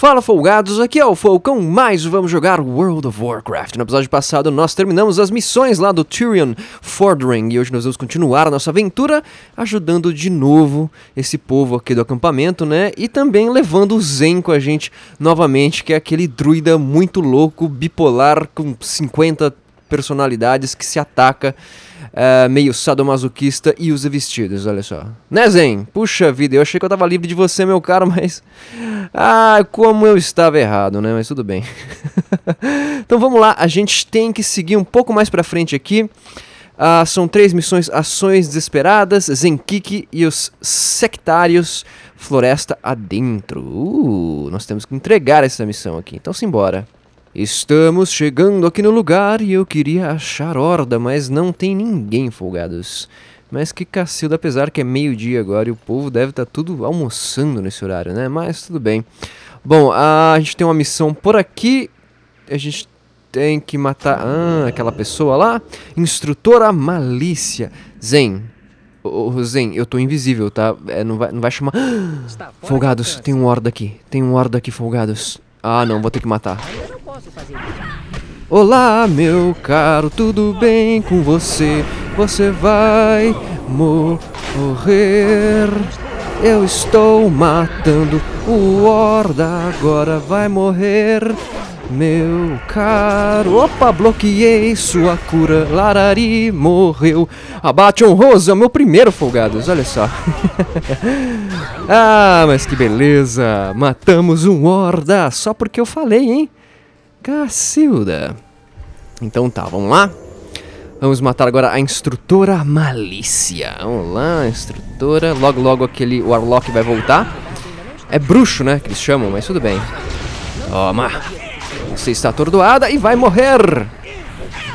Fala folgados, aqui é o Falcão, mais vamos jogar World of Warcraft. No episódio passado nós terminamos as missões lá do Tyrion Fordring e hoje nós vamos continuar a nossa aventura ajudando de novo esse povo aqui do acampamento, né? E também levando o Zen com a gente novamente, que é aquele druida muito louco, bipolar, com 50 personalidades que se ataca uh, meio sadomasoquista e usa vestidos, olha só. Né, Zen? Puxa vida, eu achei que eu tava livre de você, meu caro, mas. Ah, como eu estava errado, né? Mas tudo bem. então vamos lá, a gente tem que seguir um pouco mais pra frente aqui. Ah, são três missões: Ações Desesperadas, Zenkiki e os Sectários Floresta Adentro. Uh, nós temos que entregar essa missão aqui, então simbora. Estamos chegando aqui no lugar e eu queria achar horda, mas não tem ninguém, folgados. Mas que cacilda, apesar que é meio-dia agora e o povo deve estar tá tudo almoçando nesse horário, né? Mas tudo bem. Bom, a gente tem uma missão por aqui. A gente tem que matar ah, aquela pessoa lá. Instrutora Malícia. Zen, oh, Zen, eu tô invisível, tá? É, não, vai, não vai chamar. Folgados, tem um horda aqui. Tem um horda aqui, folgados. Ah, não, vou ter que matar. Olá, meu caro, tudo bem com você? Você vai morrer. Eu estou matando o Horda, agora vai morrer. Meu caro, opa, bloqueei sua cura. Larari morreu. Abate honroso, é o meu primeiro folgados, olha só. ah, mas que beleza. Matamos um horda, só porque eu falei, hein? Cacilda. Então tá, vamos lá? Vamos matar agora a instrutora Malícia. Vamos lá, instrutora. Logo, logo aquele Warlock vai voltar. É bruxo, né, que eles chamam, mas tudo bem. Toma. Você está atordoada e vai morrer.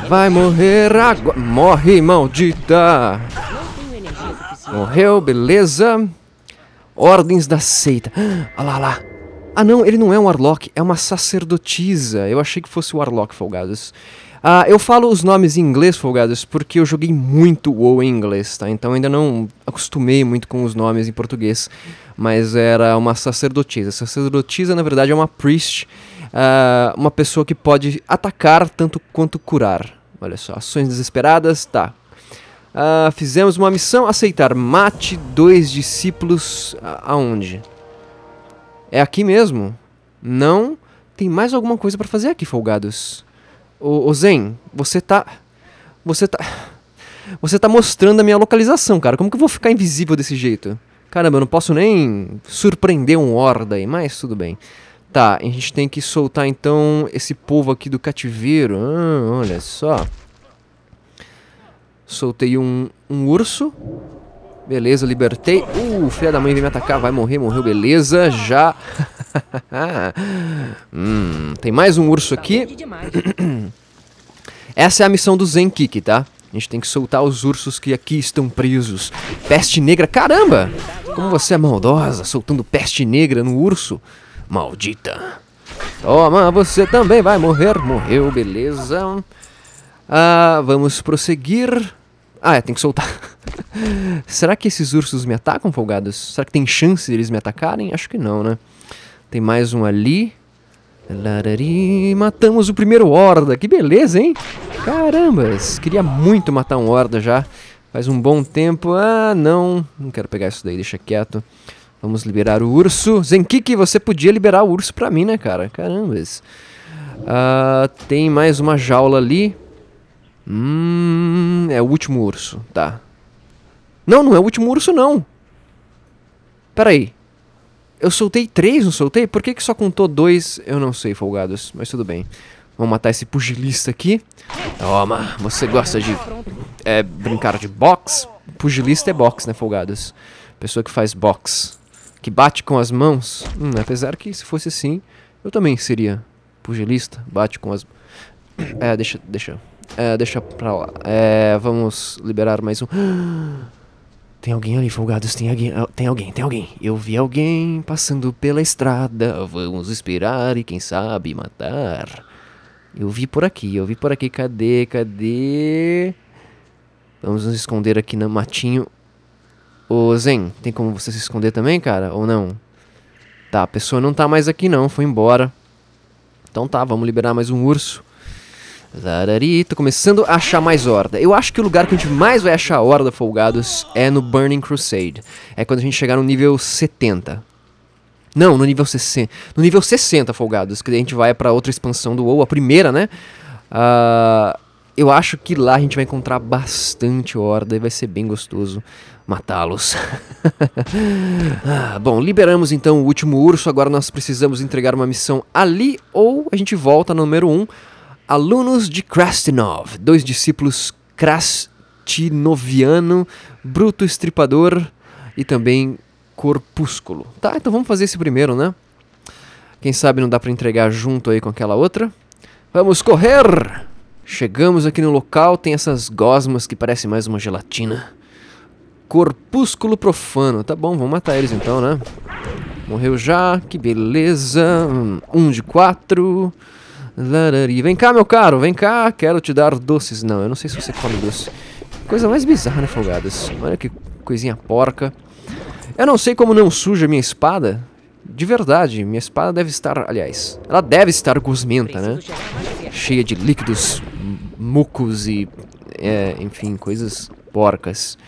Vai morrer agora. Morre, maldita. Morreu, beleza. Ordens da seita. Olha ah, lá, lá. Ah não, ele não é um Warlock, é uma sacerdotisa. Eu achei que fosse o Warlock, folgados. Ah, eu falo os nomes em inglês, folgados, porque eu joguei muito WoW em inglês, tá? Então ainda não acostumei muito com os nomes em português. Mas era uma sacerdotisa. Sacerdotisa, na verdade, é uma priest uh, uma pessoa que pode atacar tanto quanto curar. Olha só, ações desesperadas, tá. Uh, fizemos uma missão, aceitar. Mate dois discípulos aonde? É aqui mesmo? Não? Tem mais alguma coisa para fazer aqui, folgados. O Zen, você tá... Você tá... Você tá mostrando a minha localização, cara. Como que eu vou ficar invisível desse jeito? Caramba, eu não posso nem surpreender um horda aí, mas tudo bem. Tá, a gente tem que soltar então esse povo aqui do cativeiro. Ah, olha só. Soltei um, um urso. Beleza, libertei. Uh, filha da mãe vem me atacar, vai morrer, morreu, beleza. Já. hum, tem mais um urso aqui. Tá Essa é a missão do Zen Kick, tá? A gente tem que soltar os ursos que aqui estão presos. Peste negra, caramba! Como você é maldosa, soltando peste negra no urso. Maldita. Toma, oh, você também vai morrer. Morreu, beleza. Ah, vamos prosseguir. Ah, é, tem que soltar. Será que esses ursos me atacam, folgados? Será que tem chance eles me atacarem? Acho que não, né? Tem mais um ali. Larari, matamos o primeiro Horda. Que beleza, hein? Carambas, queria muito matar um Horda já. Faz um bom tempo. Ah, não. Não quero pegar isso daí, deixa quieto. Vamos liberar o urso. Zenkiki, você podia liberar o urso pra mim, né, cara? Caramba. isso Uh, tem mais uma jaula ali. Hum, é o último urso, tá. Não, não é o último urso, não. Pera aí. Eu soltei três, não soltei? Por que, que só contou dois? Eu não sei, folgados, mas tudo bem. Vamos matar esse pugilista aqui. Toma, você gosta de é, brincar de box? Pugilista é box, né, folgados? Pessoa que faz box que bate com as mãos. Hum, apesar que se fosse assim, eu também seria pugilista. Bate com as... É, deixa, deixa. É, deixa pra lá. É, vamos liberar mais um. Tem alguém ali, folgados. Tem alguém, ah, tem alguém, tem alguém. Eu vi alguém passando pela estrada. Vamos esperar e quem sabe matar. Eu vi por aqui, eu vi por aqui. Cadê, cadê? Vamos nos esconder aqui no matinho. Ô Zen, tem como você se esconder também, cara? Ou não? Tá, a pessoa não tá mais aqui não, foi embora. Então tá, vamos liberar mais um urso. Zarari, tô começando a achar mais horda. Eu acho que o lugar que a gente mais vai achar horda, folgados, é no Burning Crusade. É quando a gente chegar no nível 70. Não, no nível 60. No nível 60, folgados, que a gente vai para outra expansão do WoW, a primeira, né? Uh, eu acho que lá a gente vai encontrar bastante horda e vai ser bem gostoso matá-los. ah, bom, liberamos então o último urso, agora nós precisamos entregar uma missão ali ou a gente volta no número 1. Um, alunos de Krastinov, dois discípulos Krastinoviano, Bruto Estripador e também Corpúsculo. Tá, então vamos fazer esse primeiro, né? Quem sabe não dá para entregar junto aí com aquela outra. Vamos correr! Chegamos aqui no local, tem essas gosmas que parecem mais uma gelatina. Corpúsculo Profano. Tá bom, vamos matar eles então, né? Morreu já, que beleza. Um de quatro. Larari. Vem cá, meu caro, vem cá. Quero te dar doces. Não, eu não sei se você come doce. Coisa mais bizarra, né, Folgadas? Olha que coisinha porca. Eu não sei como não suja minha espada. De verdade, minha espada deve estar... Aliás, ela deve estar gosmenta, né? Cheia de líquidos, mucos e... É, enfim, coisas porcas.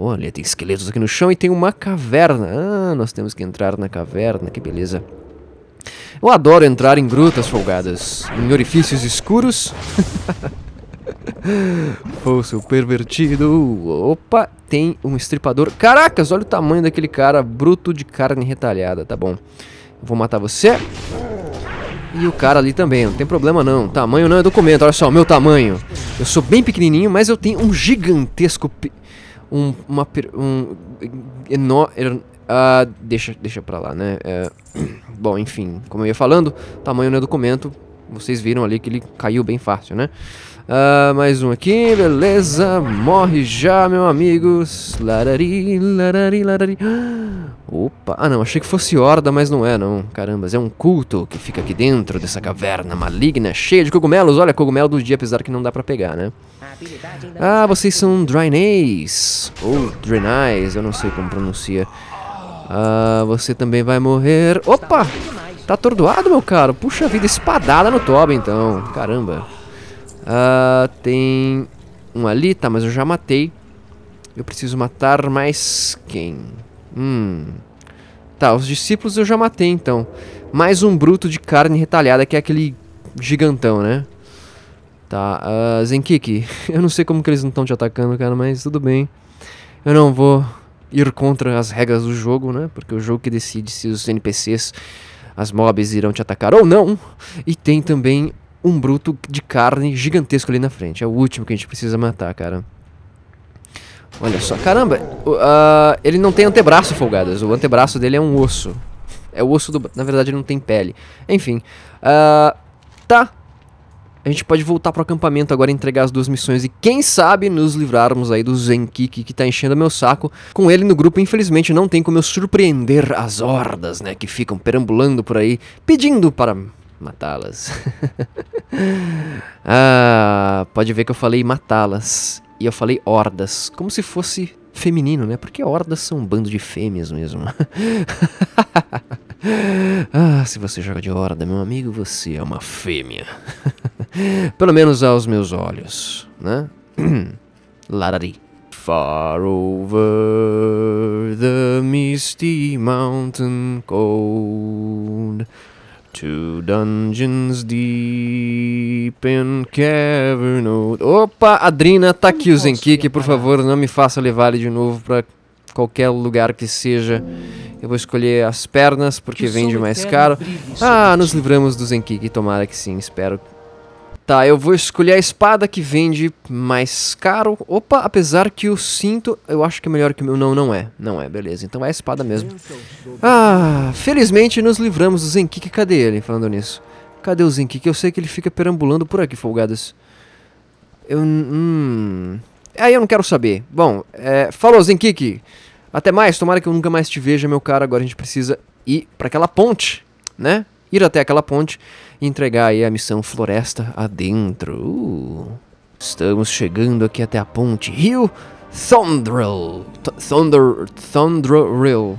Olha, tem esqueletos aqui no chão e tem uma caverna. Ah, nós temos que entrar na caverna, que beleza. Eu adoro entrar em grutas folgadas, em orifícios escuros. seu pervertido. Opa, tem um estripador. Caracas, olha o tamanho daquele cara bruto de carne retalhada, tá bom. Vou matar você. E o cara ali também, não tem problema não. Tamanho não é documento, olha só, meu tamanho. Eu sou bem pequenininho, mas eu tenho um gigantesco um, uma, um, enorme er, uh, ah, deixa, deixa pra lá, né? É, bom, enfim, como eu ia falando, tamanho do é documento, vocês viram ali que ele caiu bem fácil, né? Ah, mais um aqui, beleza. Morre já, meus amigos. Larari, larari, larari. Opa, ah não, achei que fosse horda, mas não é não. Carambas, é um culto que fica aqui dentro dessa caverna maligna, cheia de cogumelos. Olha, cogumelo do dia, apesar que não dá pra pegar, né? Ah, vocês são Drainays, ou Drainays, eu não sei como pronuncia. Ah, você também vai morrer. Opa, tá atordoado, meu caro? Puxa vida, espadada no Toba, então. Caramba. Uh, tem um ali, tá, mas eu já matei. Eu preciso matar mais quem? Hum. Tá, os discípulos eu já matei então. Mais um bruto de carne retalhada, que é aquele gigantão, né? Tá, uh, Zenkiki, eu não sei como que eles não estão te atacando, cara, mas tudo bem. Eu não vou ir contra as regras do jogo, né? Porque é o jogo que decide se os NPCs, as mobs irão te atacar ou não. E tem também um bruto de carne gigantesco ali na frente. É o último que a gente precisa matar, cara. Olha só. Caramba, uh, ele não tem antebraço, folgadas. O antebraço dele é um osso. É o osso do... Na verdade, ele não tem pele. Enfim. Uh, tá. A gente pode voltar pro acampamento agora, entregar as duas missões e quem sabe nos livrarmos aí do Zenkiki que tá enchendo meu saco. Com ele no grupo, infelizmente, não tem como eu surpreender as hordas, né, que ficam perambulando por aí, pedindo para matá-las. ah, pode ver que eu falei matá-las e eu falei hordas, como se fosse feminino, né? Porque hordas são um bando de fêmeas mesmo. ah, se você joga de horda, meu amigo, você é uma fêmea. Pelo menos aos meus olhos, né? Larari. Far over the misty mountain cold. To dungeons deep in cavern. Opa, Adrina tá o Kiki, por favor, não me faça levar ele de novo para qualquer lugar que seja. Eu vou escolher as pernas porque vende mais caro. Ah, nos livramos do Zenkiki, tomara que sim, espero Tá, eu vou escolher a espada que vende mais caro. Opa, apesar que o cinto, eu acho que é melhor que o meu. Não, não é. Não é, beleza. Então é a espada mesmo. Ah, felizmente nos livramos do Zenkik. Cadê ele, falando nisso? Cadê o Zenkik? Eu sei que ele fica perambulando por aqui, folgadas. Eu... Hum... Aí eu não quero saber. Bom, é... falou, Zenkik. Até mais. Tomara que eu nunca mais te veja, meu cara. Agora a gente precisa ir para aquela ponte, né? ir até aquela ponte e entregar aí a missão Floresta adentro. Uh, estamos chegando aqui até a ponte Rio Thundrel. Thunder, Thundrel.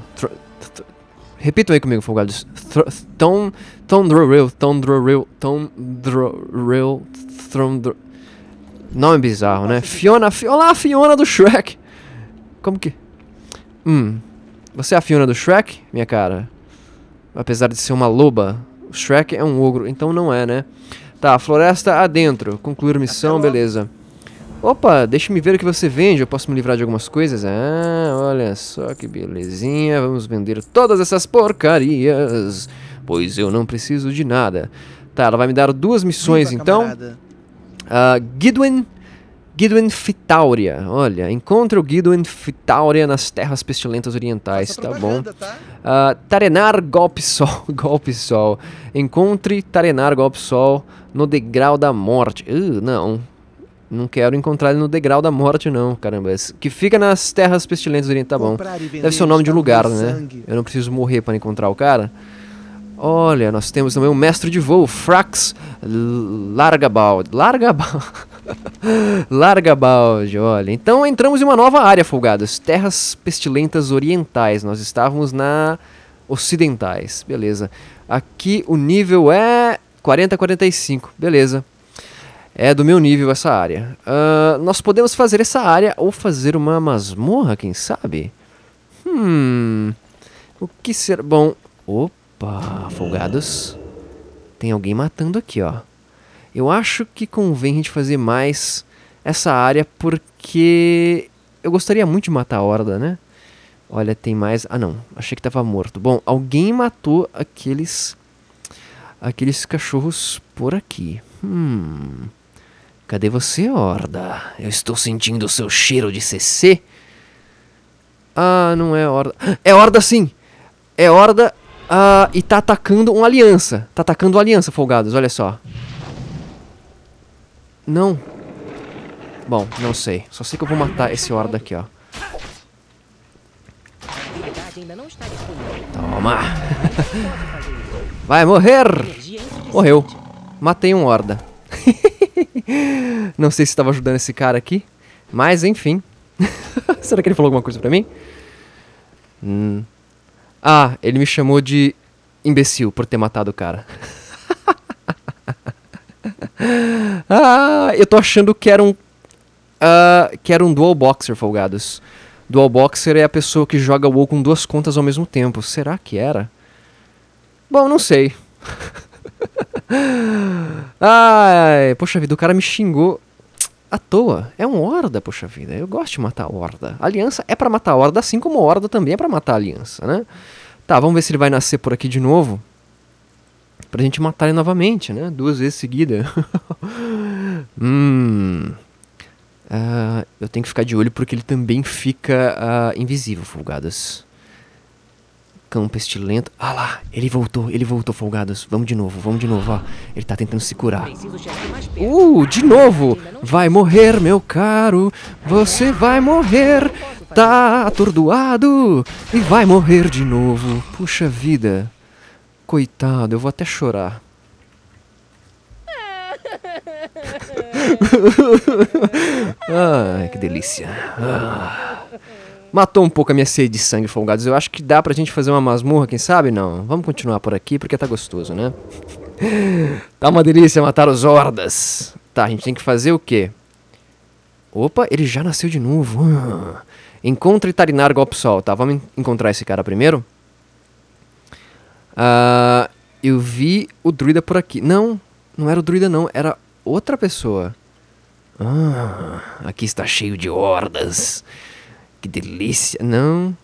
Repitam aí comigo, folgados. Thundrel, Thundrel, Thundrel, Thundrel, Thundrel. Nome bizarro, né? Fiona, Fiona, olá, Fiona do Shrek. Como que? Hum. Você é a Fiona do Shrek, minha cara? apesar de ser uma loba. O Shrek é um ogro, então não é, né? Tá, floresta adentro. Concluir missão, beleza. Opa, deixe-me ver o que você vende. Eu posso me livrar de algumas coisas? Ah, olha só que belezinha. Vamos vender todas essas porcarias. Pois eu não preciso de nada. Tá, ela vai me dar duas missões Viva, então. Uh, Gidwin Guidwin Fitauria. Olha, encontra o Guidwin Fitauria nas terras pestilentas orientais, Nossa, tá bom? Tá? Uh, Tarenar Golpe Sol. golpe Sol. Encontre Tarenar Golpe Sol no degrau da morte. Uh, não. Não quero encontrar ele no degrau da morte, não, caramba. Que fica nas terras pestilentas orientais, tá bom. Deve ser o nome de um lugar, né? Eu não preciso morrer para encontrar o cara. Olha, nós temos também um mestre de voo, Frax Largabal. Largabal. Larga balde, olha. Então entramos em uma nova área, folgados. Terras pestilentas orientais. Nós estávamos na ocidentais, beleza. Aqui o nível é 40, 45, beleza. É do meu nível essa área. Uh, nós podemos fazer essa área ou fazer uma masmorra, quem sabe? Hum. O que será. Bom. Opa, folgados. Tem alguém matando aqui, ó. Eu acho que convém a gente fazer mais essa área porque eu gostaria muito de matar a horda, né? Olha, tem mais. Ah, não. Achei que tava morto. Bom, alguém matou aqueles aqueles cachorros por aqui. Hum. Cadê você, horda? Eu estou sentindo o seu cheiro de CC. Ah, não é horda. É horda sim. É horda. Ah, e tá atacando uma aliança. Tá atacando uma aliança, folgados. Olha só. Não. Bom, não sei. Só sei que eu vou matar esse horda aqui, ó. Toma. Vai morrer. Morreu. Matei um horda. não sei se estava ajudando esse cara aqui. Mas, enfim. Será que ele falou alguma coisa pra mim? Hum. Ah, ele me chamou de imbecil por ter matado o cara ah, eu tô achando que era um. Uh, que era um dual boxer, folgados. Dual boxer é a pessoa que joga WoW com duas contas ao mesmo tempo. Será que era? Bom, não sei. Ai, poxa vida, o cara me xingou à toa. É um horda, poxa vida. Eu gosto de matar horda. Aliança é para matar horda, assim como horda também é para matar aliança, né? Tá, vamos ver se ele vai nascer por aqui de novo pra gente matar ele novamente, né? Duas vezes seguida. hum. Uh, eu tenho que ficar de olho porque ele também fica uh, invisível, folgadas. Cão pestilento. Ah lá, ele voltou, ele voltou, folgadas. Vamos de novo, vamos de novo, ó. Ele tá tentando se curar. Uh, de novo! Vai morrer, meu caro. Você vai morrer. Tá atordoado e vai morrer de novo. Puxa vida coitado, eu vou até chorar. Ai, que delícia. Ah. Matou um pouco a minha sede de sangue, folgados. Eu acho que dá pra gente fazer uma masmorra, quem sabe? Não. Vamos continuar por aqui, porque tá gostoso, né? tá uma delícia matar os hordas. Tá, a gente tem que fazer o quê? Opa, ele já nasceu de novo. Ah. Encontre Tarinar Sol, tá? Vamos encontrar esse cara primeiro? Uh, eu vi o druida por aqui. Não, não era o druida não, era outra pessoa. Ah, aqui está cheio de hordas. Que delícia. Não.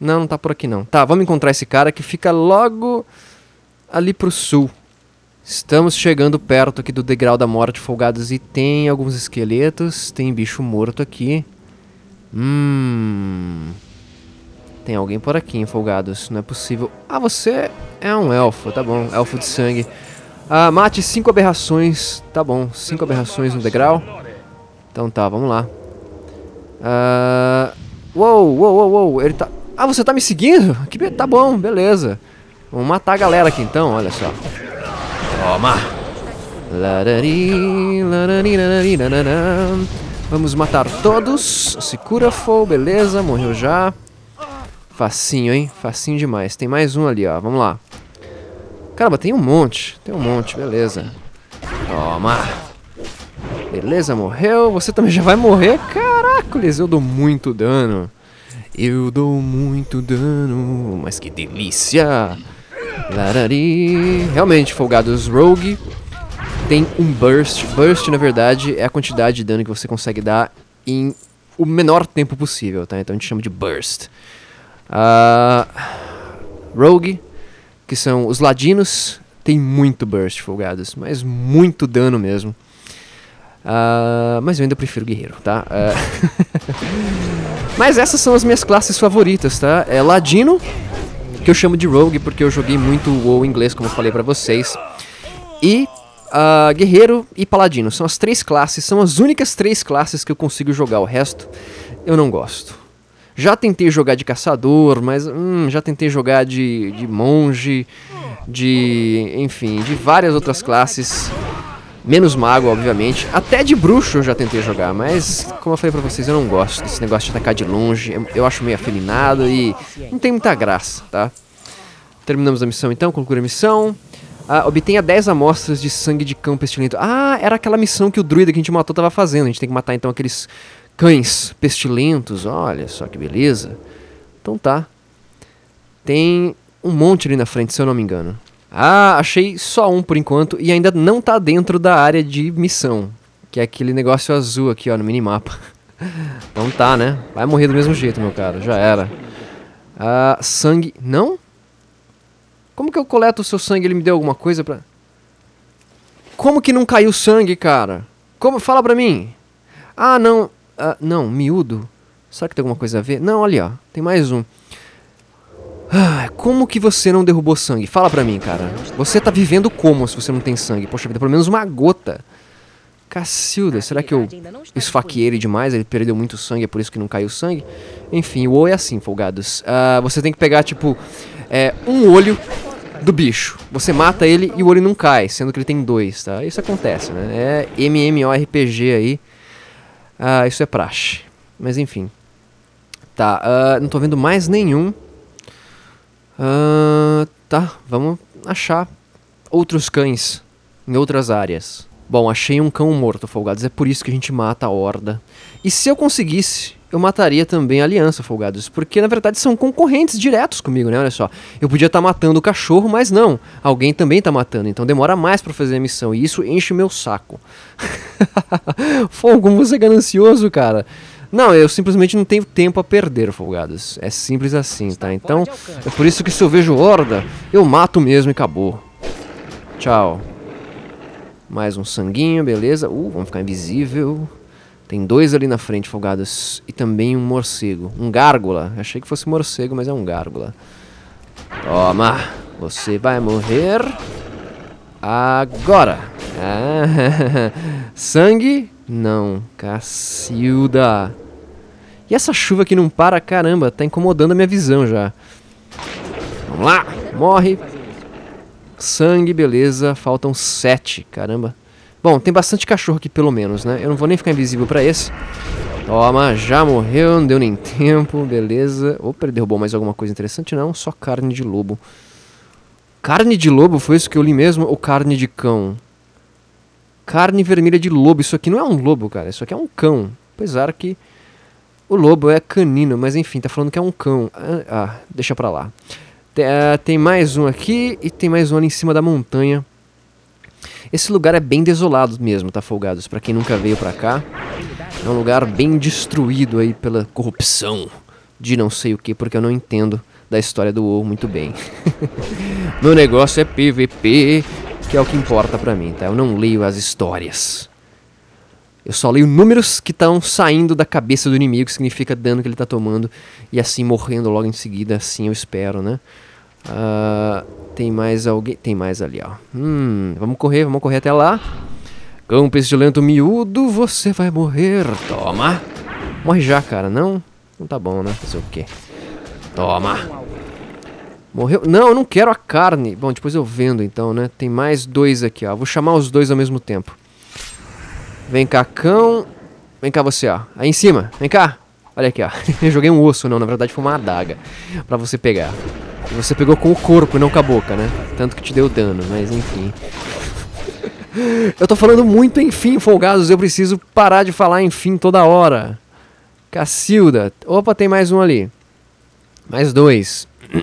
Não, não tá por aqui não. Tá, vamos encontrar esse cara que fica logo ali pro sul. Estamos chegando perto aqui do degrau da morte, folgados, e tem alguns esqueletos, tem bicho morto aqui. Hum. Tem alguém por aqui, enfolgados. Não é possível. Ah, você é um elfo, tá bom. Elfo de sangue. Ah, mate cinco aberrações. Tá bom, cinco aberrações no degrau. Então tá, vamos lá. Ah, uou, uou, uou, uou. Ele tá... Ah, você tá me seguindo? Que be... Tá bom, beleza. Vamos matar a galera aqui então, olha só. Toma! Vamos matar todos. Se cura, for, beleza, morreu já. Facinho, hein? Facinho demais. Tem mais um ali, ó. Vamos lá. Caramba, tem um monte. Tem um monte, beleza. Toma. Beleza, morreu. Você também já vai morrer. Caracoles, eu dou muito dano. Eu dou muito dano. Mas que delícia. Larari. Realmente, folgados rogue. Tem um burst. Burst, na verdade, é a quantidade de dano que você consegue dar em o menor tempo possível, tá? Então a gente chama de burst. Rogue, que são os ladinos, tem muito burst, folgados, mas muito dano mesmo. Uh, mas eu ainda prefiro guerreiro, tá? Uh, mas essas são as minhas classes favoritas, tá? É ladino, que eu chamo de rogue porque eu joguei muito o WoW inglês, como eu falei pra vocês. E uh, guerreiro e paladino. São as três classes, são as únicas três classes que eu consigo jogar. O resto eu não gosto. Já tentei jogar de caçador, mas hum, já tentei jogar de, de monge, de. enfim, de várias outras classes. Menos mago, obviamente. Até de bruxo eu já tentei jogar, mas como eu falei pra vocês, eu não gosto desse negócio de atacar de longe. Eu acho meio afeminado e não tem muita graça, tá? Terminamos a missão então, conclui a missão. Ah, obtenha 10 amostras de sangue de cão pestilento. Ah, era aquela missão que o druida que a gente matou tava fazendo. A gente tem que matar então aqueles cães pestilentos, olha só que beleza. Então tá. Tem um monte ali na frente, se eu não me engano. Ah, achei só um por enquanto e ainda não tá dentro da área de missão. Que é aquele negócio azul aqui, ó, no minimapa. então tá, né? Vai morrer do mesmo jeito, meu cara. Já era. Ah, sangue... Não? Como que eu coleto o seu sangue? Ele me deu alguma coisa pra... Como que não caiu sangue, cara? Como? Fala pra mim. Ah, não. Ah, não, miúdo. Será que tem alguma coisa a ver? Não, ali, ó. Tem mais um. Ah, como que você não derrubou sangue? Fala pra mim, cara. Você tá vivendo como se você não tem sangue? Poxa vida, pelo menos uma gota. Cacilda, será que eu esfaqueei ele demais? Ele perdeu muito sangue, é por isso que não caiu sangue? Enfim, o o é assim, folgados. Ah, você tem que pegar, tipo, é, um olho do bicho. Você mata ele e o olho não cai, sendo que ele tem dois, tá? Isso acontece, né? É MMORPG aí. Uh, isso é praxe. Mas enfim. Tá, uh, não tô vendo mais nenhum. Uh, tá, vamos achar outros cães em outras áreas. Bom, achei um cão morto, folgados. É por isso que a gente mata a horda. E se eu conseguisse eu mataria também a Aliança Folgados, porque na verdade são concorrentes diretos comigo, né? Olha só, eu podia estar tá matando o cachorro, mas não, alguém também está matando, então demora mais para fazer a missão e isso enche o meu saco. Fogo, você é ganancioso, cara. Não, eu simplesmente não tenho tempo a perder, folgados. É simples assim, tá? Então, é por isso que se eu vejo horda, eu mato mesmo e acabou. Tchau. Mais um sanguinho, beleza. Uh, vamos ficar invisível. Tem dois ali na frente folgados e também um morcego. Um gárgula. Achei que fosse morcego, mas é um gárgula. Toma! Você vai morrer agora! Ah, sangue? Não. Cacilda! E essa chuva que não para, caramba, tá incomodando a minha visão já. Vamos lá! Morre! Sangue, beleza. Faltam sete. Caramba. Bom, tem bastante cachorro aqui pelo menos, né? Eu não vou nem ficar invisível pra esse. Toma, já morreu, não deu nem tempo, beleza. Opa, ele derrubou mais alguma coisa interessante? Não, só carne de lobo. Carne de lobo? Foi isso que eu li mesmo? Ou carne de cão? Carne vermelha de lobo. Isso aqui não é um lobo, cara. Isso aqui é um cão. Apesar que o lobo é canino, mas enfim, tá falando que é um cão. Ah, ah deixa pra lá. Ah, tem mais um aqui e tem mais um ali em cima da montanha. Esse lugar é bem desolado mesmo, tá, folgados? Pra quem nunca veio pra cá, é um lugar bem destruído aí pela corrupção de não sei o que, porque eu não entendo da história do WoW muito bem. Meu negócio é PVP, que é o que importa pra mim, tá? Eu não leio as histórias. Eu só leio números que estão saindo da cabeça do inimigo, que significa dano que ele tá tomando, e assim morrendo logo em seguida, assim eu espero, né? Uh, tem mais alguém? Tem mais ali, ó. Hum, vamos correr, vamos correr até lá. Cão pestilento miúdo, você vai morrer. Toma. Morre já, cara, não? Não tá bom, né? Fazer o quê? Toma. Morreu? Não, eu não quero a carne. Bom, depois eu vendo então, né? Tem mais dois aqui, ó. Vou chamar os dois ao mesmo tempo. Vem cá, cão. Vem cá você, ó. Aí em cima. Vem cá. Olha aqui, ó. eu joguei um osso, não. Na verdade foi uma adaga. Pra você pegar. Você pegou com o corpo e não com a boca, né? Tanto que te deu dano, mas enfim. eu tô falando muito enfim, folgados. Eu preciso parar de falar enfim toda hora. Cacilda. Opa, tem mais um ali. Mais dois.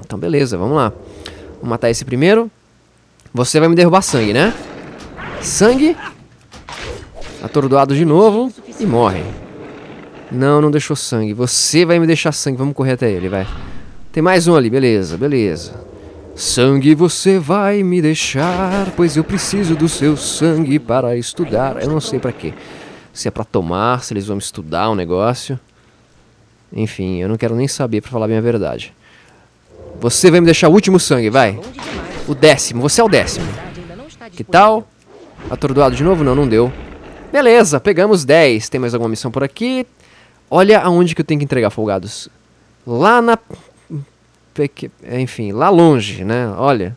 então, beleza, vamos lá. Vou matar esse primeiro. Você vai me derrubar sangue, né? Sangue. Atordoado de novo. E morre. Não, não deixou sangue. Você vai me deixar sangue. Vamos correr até ele, vai. Tem mais um ali, beleza, beleza. Sangue você vai me deixar, pois eu preciso do seu sangue para estudar. Eu não sei para quê. Se é para tomar, se eles vão estudar o um negócio. Enfim, eu não quero nem saber para falar a minha verdade. Você vai me deixar o último sangue, vai. O décimo, você é o décimo. Que tal? Atordoado de novo? Não, não deu. Beleza, pegamos 10. Tem mais alguma missão por aqui? Olha aonde que eu tenho que entregar, folgados. Lá na enfim, lá longe, né? Olha.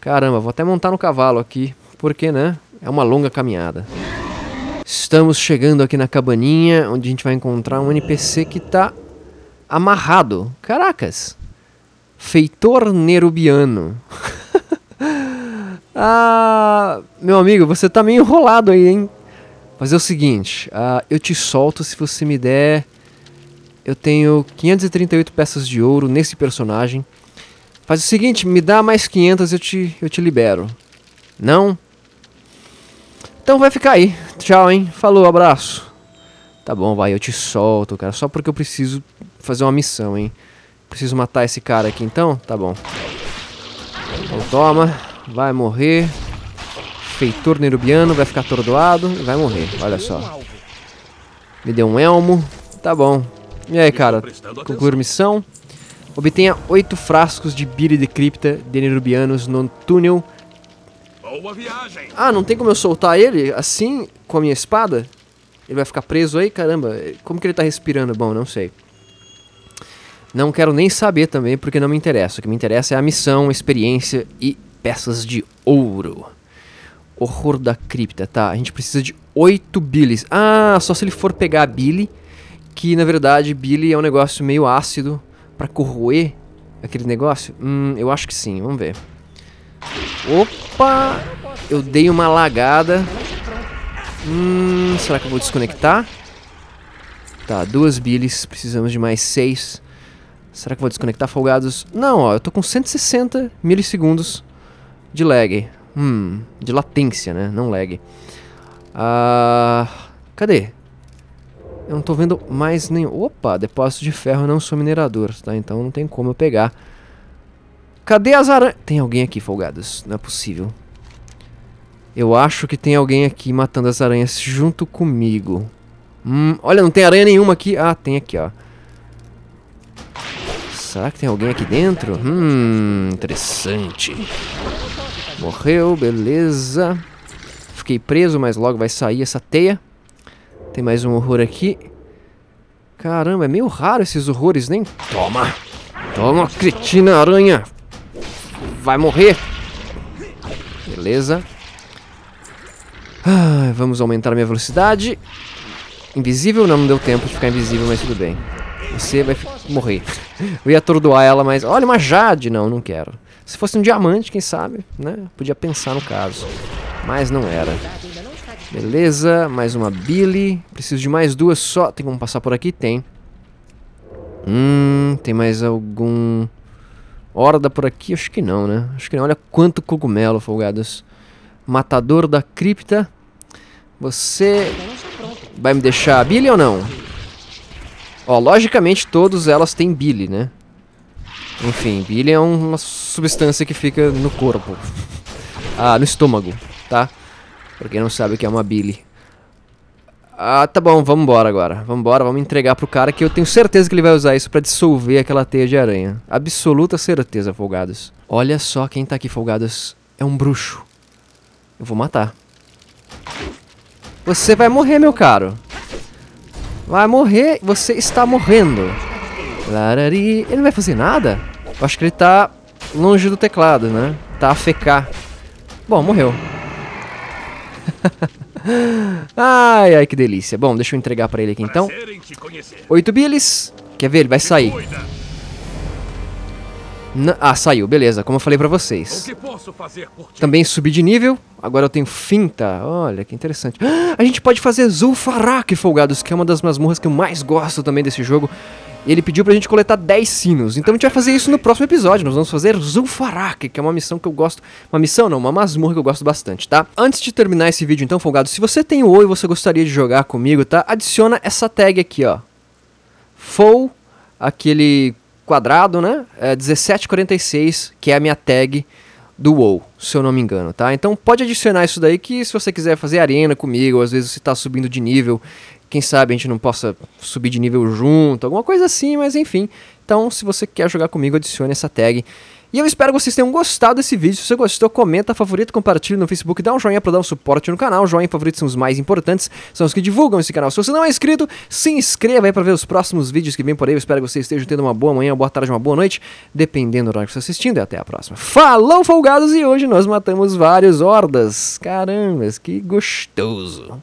Caramba, vou até montar no cavalo aqui, porque, né? É uma longa caminhada. Estamos chegando aqui na cabaninha, onde a gente vai encontrar um NPC que tá amarrado. Caracas! Feitor Nerubiano. ah, meu amigo, você tá meio enrolado aí, hein? Fazer é o seguinte, ah, eu te solto se você me der eu tenho 538 peças de ouro nesse personagem. Faz o seguinte, me dá mais 500 eu te, eu te libero. Não? Então vai ficar aí. Tchau, hein? Falou, abraço. Tá bom, vai, eu te solto, cara. Só porque eu preciso fazer uma missão, hein? Preciso matar esse cara aqui, então? Tá bom. Então toma. Vai morrer. Feitor nerubiano vai ficar atordoado e vai morrer. Olha só. Me deu um elmo. Tá bom. E aí, cara, concluir missão. Obtenha oito frascos de bile de cripta de nerubianos no túnel. Ah, não tem como eu soltar ele assim com a minha espada? Ele vai ficar preso aí? Caramba, como que ele tá respirando? Bom, não sei. Não quero nem saber também, porque não me interessa. O que me interessa é a missão, experiência e peças de ouro. Horror da cripta, tá? A gente precisa de 8 Billys. Ah, só se ele for pegar a Billy que na verdade Billy é um negócio meio ácido para corroer aquele negócio? Hum, eu acho que sim, vamos ver. Opa! Eu dei uma lagada. Hum, será que eu vou desconectar? Tá, duas Billys, precisamos de mais seis. Será que eu vou desconectar folgados? Não, ó, eu tô com 160 milissegundos de lag. Hum, de latência, né? Não lag. Ah, cadê? Eu não tô vendo mais nenhum. Opa, depósito de ferro, não sou minerador, tá? Então não tem como eu pegar. Cadê as aranhas? Tem alguém aqui, folgados. Não é possível. Eu acho que tem alguém aqui matando as aranhas junto comigo. Hum, olha, não tem aranha nenhuma aqui. Ah, tem aqui, ó. Será que tem alguém aqui dentro? Hum, interessante. Morreu, beleza. Fiquei preso, mas logo vai sair essa teia. Tem mais um horror aqui. Caramba, é meio raro esses horrores, nem... Toma! Toma, cretina aranha! Vai morrer! Beleza. Ah, vamos aumentar minha velocidade. Invisível? Não, não deu tempo de ficar invisível, mas tudo bem. Você vai morrer. Eu ia atordoar ela, mas... Olha, uma jade! Não, não quero. Se fosse um diamante, quem sabe, né? Podia pensar no caso. Mas não era. Beleza, mais uma Billy. Preciso de mais duas só. Tem como passar por aqui? Tem. Hum, tem mais algum... Horda por aqui? Acho que não, né? Acho que não. Olha quanto cogumelo, folgados. Matador da cripta. Você vai me deixar Billy ou não? Ó, logicamente todas elas têm Billy, né? Enfim, Billy é uma substância que fica no corpo. Ah, no estômago, tá? Pra quem não sabe o que é uma Billy. Ah, tá bom, vamos embora agora. Vamos embora, vamos entregar pro cara que eu tenho certeza que ele vai usar isso para dissolver aquela teia de aranha. Absoluta certeza, folgados. Olha só quem tá aqui, folgados. É um bruxo. Eu vou matar. Você vai morrer, meu caro. Vai morrer, você está morrendo. Larari. Ele não vai fazer nada? Eu acho que ele tá longe do teclado, né? Tá a fecar. Bom, morreu. ai, ai, que delícia. Bom, deixa eu entregar pra ele aqui então. Oito bilis. Quer ver? Ele vai sair. N ah, saiu, beleza, como eu falei pra vocês. Também subi de nível, agora eu tenho finta, olha que interessante. Ah, a gente pode fazer Zulfarak, folgados, que é uma das masmorras que eu mais gosto também desse jogo. Ele pediu pra gente coletar 10 sinos, então a gente vai fazer isso no próximo episódio. Nós vamos fazer Zulfarak, que é uma missão que eu gosto. Uma missão não, uma masmorra que eu gosto bastante, tá? Antes de terminar esse vídeo, então, folgados, se você tem o Oi e você gostaria de jogar comigo, tá? Adiciona essa tag aqui, ó. Fou, aquele quadrado, né? É 1746, que é a minha tag do WoW, se eu não me engano, tá? Então pode adicionar isso daí que se você quiser fazer arena comigo, ou às vezes você está subindo de nível, quem sabe a gente não possa subir de nível junto, alguma coisa assim, mas enfim. Então, se você quer jogar comigo, adicione essa tag. E eu espero que vocês tenham gostado desse vídeo. Se você gostou, comenta, favorita, compartilha no Facebook, dá um joinha para dar um suporte no canal. Joinha e favorito são os mais importantes, são os que divulgam esse canal. Se você não é inscrito, se inscreva aí para ver os próximos vídeos que vem por aí. Eu espero que vocês estejam tendo uma boa manhã, uma boa tarde, uma boa noite, dependendo do horário que você está assistindo. E até a próxima. Falou, folgados! E hoje nós matamos vários hordas. Carambas, que gostoso!